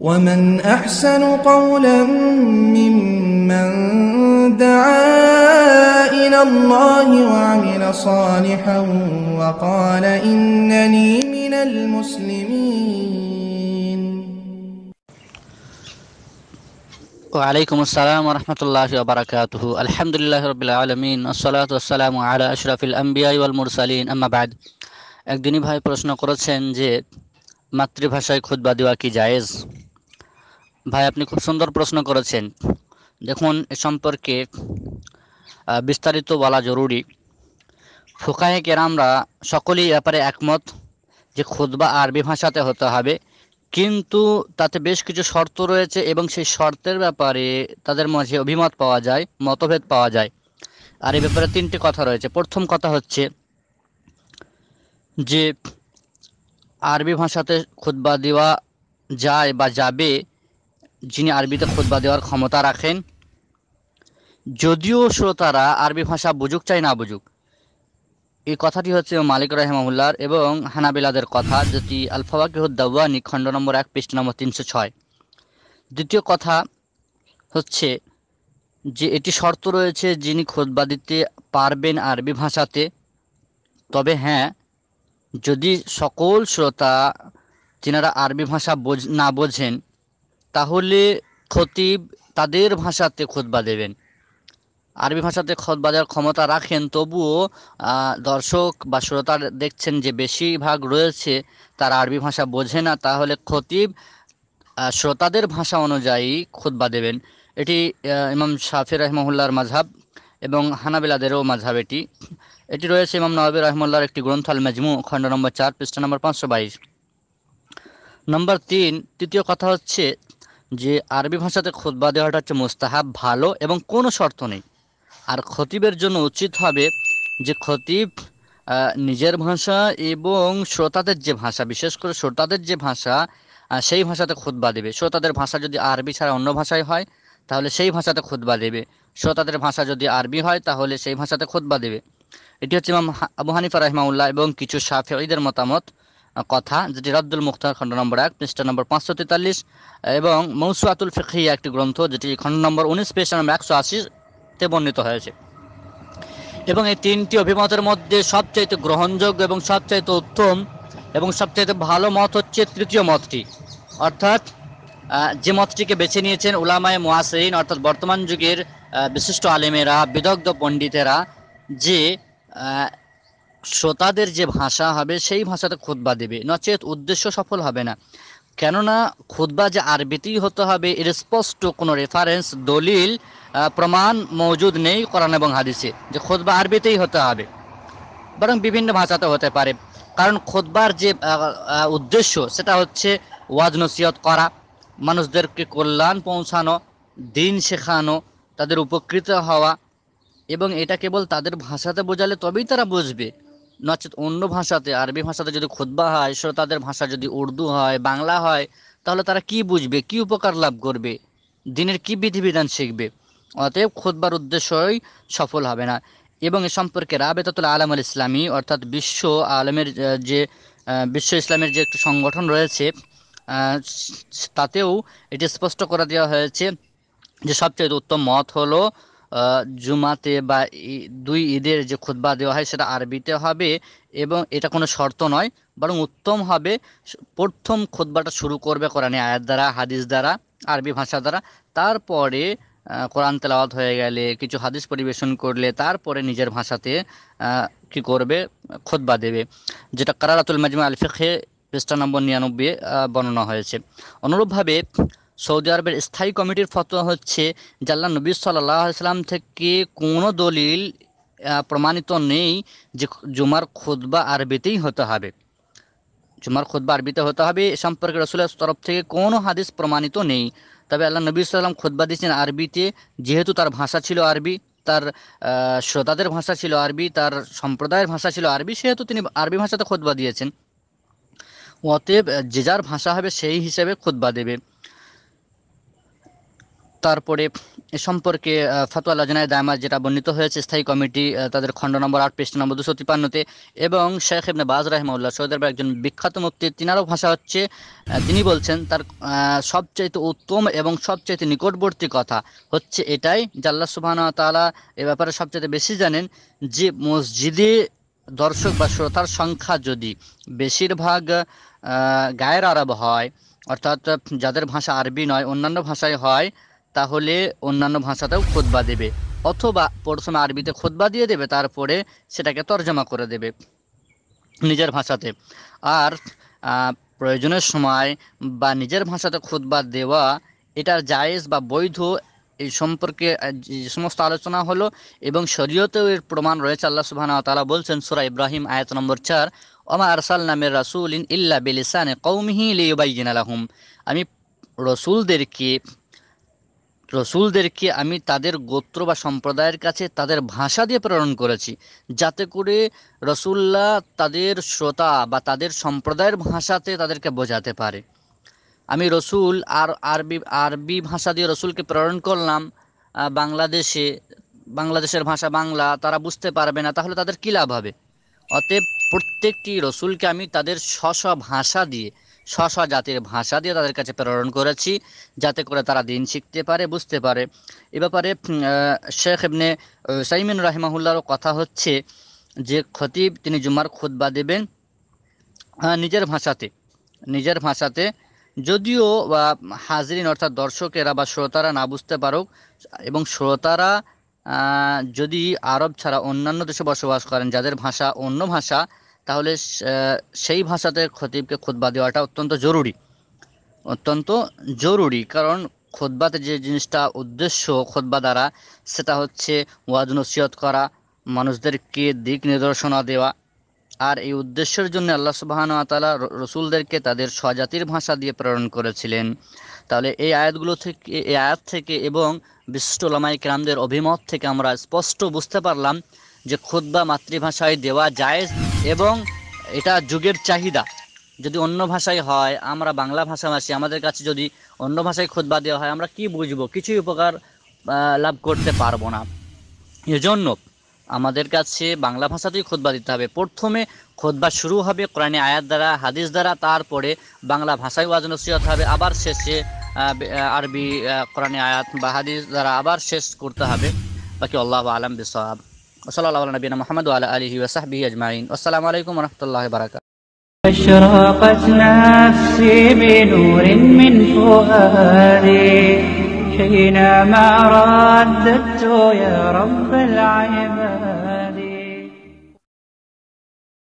ومن أحسن قولا ممن دعا إلى الله وعمل صالحا وقال إنني من المسلمين وعليكم السلام ورحمة الله وبركاته الحمد لله رب العالمين الصلاة والسلام على أشرف الأنبياء والمرسلين أما بعد একদিনই ভাই প্রশ্ন করেছেন যে মাতৃভাষায় খুদ্া দেওয়া কি জায়েজ ভাই আপনি খুব সুন্দর প্রশ্ন করেছেন দেখুন এ সম্পর্কে বিস্তারিত বলা জরুরি ফোকাহে কেরামরা সকলেই ব্যাপারে একমত যে খুদবা আরবি ভাষাতে হতে হবে কিন্তু তাতে বেশ কিছু শর্ত রয়েছে এবং সেই শর্তের ব্যাপারে তাদের মাঝে অভিমত পাওয়া যায় মতভেদ পাওয়া যায় আর এই ব্যাপারে তিনটি কথা রয়েছে প্রথম কথা হচ্ছে যে আরবি ভাষাতে খুদ্া দেওয়া যায় বা যাবে যিনি আরবিতে খুতবা দেওয়ার ক্ষমতা রাখেন যদিও শ্রোতারা আরবি ভাষা বুঝুক চাই না বুঝুক এই কথাটি হচ্ছে মালিক রহমাউল্লার এবং হানাবিলাদের কথা যেটি দাওয়ানি খণ্ড নম্বর এক পৃষ্ঠ নম্বর তিনশো ছয় দ্বিতীয় কথা হচ্ছে যে এটি শর্ত রয়েছে যিনি খোদবা দিতে পারবেন আরবি ভাষাতে তবে হ্যাঁ যদি সকল শ্রোতা যিনারা আরবি ভাষা বোঝ না বোঝেন তাহলে খতিব তাদের ভাষাতে খোদবা দেবেন আরবি ভাষাতে খতবা দেওয়ার ক্ষমতা রাখেন তবুও দর্শক বা শ্রোতা দেখছেন যে বেশিরভাগ রয়েছে তারা আরবি ভাষা বোঝে না তাহলে খতিব শ্রোতাদের ভাষা অনুযায়ী খোদবা দেবেন এটি ইমাম শাফি রহমহুল্লার মাঝাব এবং হানাবিলাদেরও মাঝাব এটি এটি রয়েছে ইমাম নবাব রহমুল্লার একটি গ্রন্থ আল মেজমু খণ্ড নম্বর চার পৃষ্ঠা নম্বর পাঁচশো বাইশ নম্বর তিন তৃতীয় কথা হচ্ছে যে আরবি ভাষাতে খুতবা দেওয়াটা হচ্ছে মোস্তাহাব ভালো এবং কোনো শর্ত নেই আর খতিবের জন্য উচিত হবে যে খতিব নিজের ভাষা এবং শ্রোতাদের যে ভাষা বিশেষ করে শ্রোতাদের যে ভাষা সেই ভাষাতে খুতবা দেবে শ্রোতাদের ভাষা যদি আরবি ছাড়া অন্য ভাষায় হয় তাহলে সেই ভাষাতে খুতবা দেবে শ্রোতাদের ভাষা যদি আরবি হয় তাহলে সেই ভাষাতে খুতবা দেবে এটি হচ্ছে ইমাম আবু হানিফা রহমাউল্লাহ এবং কিছু ঈদের মতামত কথা যেটি রব্দুল মুখতার খণ্ড নম্বর এক পৃষ্ঠা নম্বর পাঁচশো তেতাল্লিশ এবং মৌসুয়াতুল ফিকিয়া একটি গ্রন্থ যেটি খণ্ড নম্বর উনিশ পৃষ্ঠা নম্বর একশো আশিতে বর্ণিত হয়েছে এবং এই তিনটি অভিমতের মধ্যে সবচাইতে গ্রহণযোগ্য এবং সবচাইতে উত্তম এবং সবচাইতে ভালো মত হচ্ছে তৃতীয় মতটি অর্থাৎ যে মতটিকে বেছে নিয়েছেন উলামায় মোয়াসেইন অর্থাৎ বর্তমান যুগের বিশিষ্ট আলেমেরা বিদগ্ধ পণ্ডিতেরা যে শ্রোতাদের যে ভাষা হবে সেই ভাষাতে খোদবা দেবে নচেত উদ্দেশ্য সফল হবে না কেননা খুদ্া যে আরবিতেই হতে হবে এর স্পষ্ট কোনো রেফারেন্স দলিল প্রমাণ মজুদ নেই কোরআন এবং হাদিসে যে খোদবা আরবিতেই হতে হবে বরং বিভিন্ন ভাষাতে হতে পারে কারণ খোদবার যে উদ্দেশ্য সেটা হচ্ছে ওয়াজ নসিহত করা মানুষদেরকে কল্যাণ পৌঁছানো দিন শেখানো তাদের উপকৃত হওয়া এবং এটা কেবল তাদের ভাষাতে বোঝালে তবেই তারা বুঝবে নচেত অন্য ভাষাতে আরবি ভাষাতে যদি খুদ্া হয় তাদের ভাষা যদি উর্দু হয় বাংলা হয় তাহলে তারা কি বুঝবে কি উপকার লাভ করবে দিনের কি বিধিবিধান শিখবে অতএব খুদ্বার উদ্দেশ্যই সফল হবে না এবং এ সম্পর্কে রাবেতাতুল আলম আল ইসলামী অর্থাৎ বিশ্ব আলমের যে বিশ্ব ইসলামের যে একটি সংগঠন রয়েছে তাতেও এটি স্পষ্ট করে দেওয়া হয়েছে যে সবচেয়ে উত্তম মত হলো জুমাতে বা দুই ঈদের যে খুদ্া দেওয়া হয় সেটা আরবিতে হবে এবং এটা কোনো শর্ত নয় বরং উত্তম হবে প্রথম খুতবাটা শুরু করবে কোরআনে আয়াত দ্বারা হাদিস দ্বারা আরবি ভাষা দ্বারা তারপরে কোরআন তেলাওয়াত হয়ে গেলে কিছু হাদিস পরিবেশন করলে তারপরে নিজের ভাষাতে কি করবে খুদ্া দেবে যেটা কারারাতুল মাজমা আলফেখে পৃষ্ঠা নম্বর নিরানব্বই বর্ণনা হয়েছে অনুরূপভাবে সৌদি আরবের স্থায়ী কমিটির ফতোয়া হচ্ছে জাল্লা নবী সাল্লাম থেকে কোনো দলিল প্রমাণিত নেই যে জুমার বা আরবিতেই হতে হবে জুমার বা আরবিতে হতে হবে এ সম্পর্কে রসুলের তরফ থেকে কোনো হাদিস প্রমাণিত নেই তবে আল্লাহ নবী সাল্লাম খুদ্া দিয়েছেন আরবিতে যেহেতু তার ভাষা ছিল আরবি তার শ্রোতাদের ভাষা ছিল আরবি তার সম্প্রদায়ের ভাষা ছিল আরবি সেহেতু তিনি আরবি ভাষাতে খুদ্া দিয়েছেন অতএব যে যার ভাষা হবে সেই হিসেবে খুদ্া দেবে তারপরে এ সম্পর্কে ফাতোয়া লজনায় দায়মা যেটা বর্ণিত হয়েছে স্থায়ী কমিটি তাদের খণ্ড নম্বর আট পৃষ্ঠ নম্বর দুশো তিপান্নতে এবং শেখ ইবনে বাজ রাহমাউল্লাহ সৈদার একজন বিখ্যাত মুক্তি তিনারও ভাষা হচ্ছে তিনি বলছেন তার সবচাইতে উত্তম এবং সবচাইতে নিকটবর্তী কথা হচ্ছে এটাই জাল্লা সুবাহ তালা এ ব্যাপারে সবচাইতে বেশি জানেন যে মসজিদে দর্শক বা শ্রোতার সংখ্যা যদি বেশিরভাগ গায়ের আরব হয় অর্থাৎ যাদের ভাষা আরবি নয় অন্যান্য ভাষায় হয় তাহলে অন্যান্য ভাষাতেও খোদবা দেবে অথবা প্রথমে আরবিতে খোদবা দিয়ে দেবে তারপরে সেটাকে তর্জমা করে দেবে নিজের ভাষাতে আর প্রয়োজনের সময় বা নিজের ভাষাতে খোদবা দেওয়া এটা জায়েজ বা বৈধ এই সম্পর্কে যে সমস্ত আলোচনা হলো এবং শরীয়তেও এর প্রমাণ রয়েছে আল্লাহ সুবহানাহু তালা বলছেন সুরা ইব্রাহিম আয়াত নম্বর 4 ওমা নামের রাসুল ইন ইল্লা বিলিসানি কৌমিহি লিইবাইয়িনা লাহুম আমি রসুলদেরকে রসুলদেরকে আমি তাদের গোত্র বা সম্প্রদায়ের কাছে তাদের ভাষা দিয়ে প্রেরণ করেছি যাতে করে রসুল্লা তাদের শ্রোতা বা তাদের সম্প্রদায়ের ভাষাতে তাদেরকে বোঝাতে পারে আমি রসুল আর আরবি আরবি ভাষা দিয়ে রসুলকে প্রেরণ করলাম বাংলাদেশে বাংলাদেশের ভাষা বাংলা তারা বুঝতে পারবে না তাহলে তাদের কী লাভ হবে অতএব প্রত্যেকটি রসুলকে আমি তাদের স্ব ভাষা দিয়ে স্ব জাতির ভাষা দিয়ে তাদের কাছে প্রেরণ করেছি যাতে করে তারা দিন শিখতে পারে বুঝতে পারে এ ব্যাপারে শেখ এমনি সাইমিন রাহিমাহুল্লারও কথা হচ্ছে যে খতিব তিনি জুমার বা দেবেন নিজের ভাষাতে নিজের ভাষাতে যদিও হাজরিন অর্থাৎ দর্শকেরা বা শ্রোতারা না বুঝতে পারুক এবং শ্রোতারা যদি আরব ছাড়া অন্যান্য দেশে বসবাস করেন যাদের ভাষা অন্য ভাষা তাহলে সেই ভাষাতে খতিবকে খোদবা দেওয়াটা অত্যন্ত জরুরি অত্যন্ত জরুরি কারণ খোদবাতে যে জিনিসটা উদ্দেশ্য খোদবা দ্বারা সেটা হচ্ছে ওয়াজ নসিহত করা মানুষদেরকে দিক নির্দেশনা দেওয়া আর এই উদ্দেশ্যের জন্য আল্লাহ সুবাহান তালা রসুলদেরকে তাদের স্বজাতির ভাষা দিয়ে প্রেরণ করেছিলেন তাহলে এই আয়াতগুলো থেকে এই আয়াত থেকে এবং বিশিষ্ট লামাই কেরামদের অভিমত থেকে আমরা স্পষ্ট বুঝতে পারলাম যে খোদবা মাতৃভাষায় দেওয়া যায় এবং এটা যুগের চাহিদা যদি অন্য ভাষায় হয় আমরা বাংলা ভাষাভাষী আমাদের কাছে যদি অন্য ভাষায় খোদবা দেওয়া হয় আমরা কি বুঝবো কিছুই উপকার লাভ করতে পারবো না এজন্য আমাদের কাছে বাংলা ভাষাতেই খোদবা দিতে হবে প্রথমে খোদবা শুরু হবে কোরআনে আয়াত দ্বারা হাদিস দ্বারা তারপরে বাংলা ভাষায় ওয়াজ নসিহত হবে আবার শেষে আরবি কোরআনে আয়াত বা হাদিস দ্বারা আবার শেষ করতে হবে বাকি আল্লাহ আলম বিসাব وصلى الله على نبينا محمد وعلى آله وصحبه أجمعين والسلام عليكم ورحمة الله وبركاته أشرقت نفسي بنور من فؤادي حينما رددت يا رب العباد